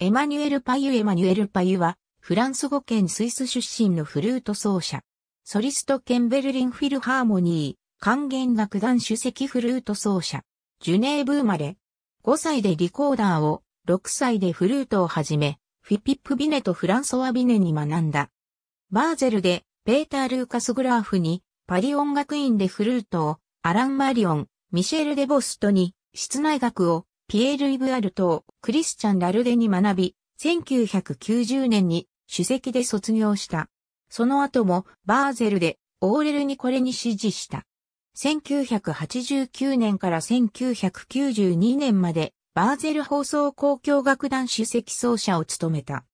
エマニュエル・パユ・エマニュエル・パユは、フランス語圏スイス出身のフルート奏者。ソリスト兼ベルリンフィルハーモニー、管弦楽団主席フルート奏者。ジュネーブ生まれ。5歳でリコーダーを、6歳でフルートを始め、フィピップ・ビネとフランソワ・ビネに学んだ。バーゼルで、ペーター・ルーカス・グラーフに、パリ音楽院でフルートを、アラン・マリオン、ミシェル・デボストに、室内楽を、ピエール・イブ・アルトー、クリスチャン・ラルデに学び、1990年に主席で卒業した。その後もバーゼルでオーレル・にこれに支持した。1989年から1992年までバーゼル放送交響楽団主席奏者を務めた。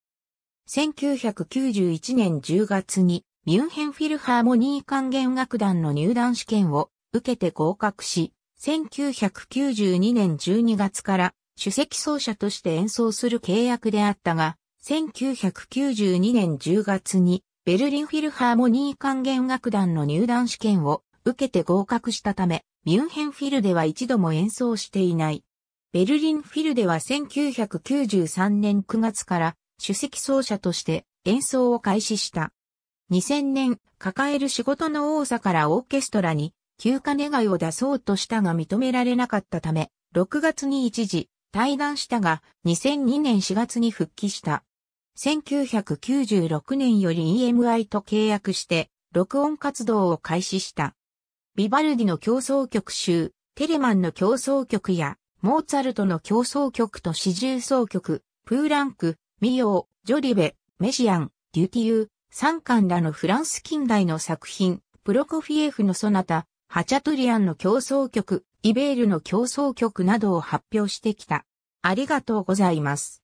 1991年10月にミュンヘンフィルハーモニー管弦楽団の入団試験を受けて合格し、1992年12月から首席奏者として演奏する契約であったが、1992年10月にベルリンフィルハーモニー管弦楽団の入団試験を受けて合格したため、ミュンヘンフィルでは一度も演奏していない。ベルリンフィルでは1993年9月から首席奏者として演奏を開始した。2000年、抱える仕事の多さからオーケストラに休暇願いを出そうとしたが認められなかったため、6月に一時退団したが、2002年4月に復帰した。1996年より EMI と契約して、録音活動を開始した。ビバルディの競争曲集、テレマンの競争曲や、モーツァルトの競争曲と四重奏曲、プーランク、ミヨー、ジョリベ、メシアン、デュティユー、三巻らのフランス近代の作品、プロコフィエフのソナタ、ハチャトゥリアンの競争曲、イベールの競争曲などを発表してきた。ありがとうございます。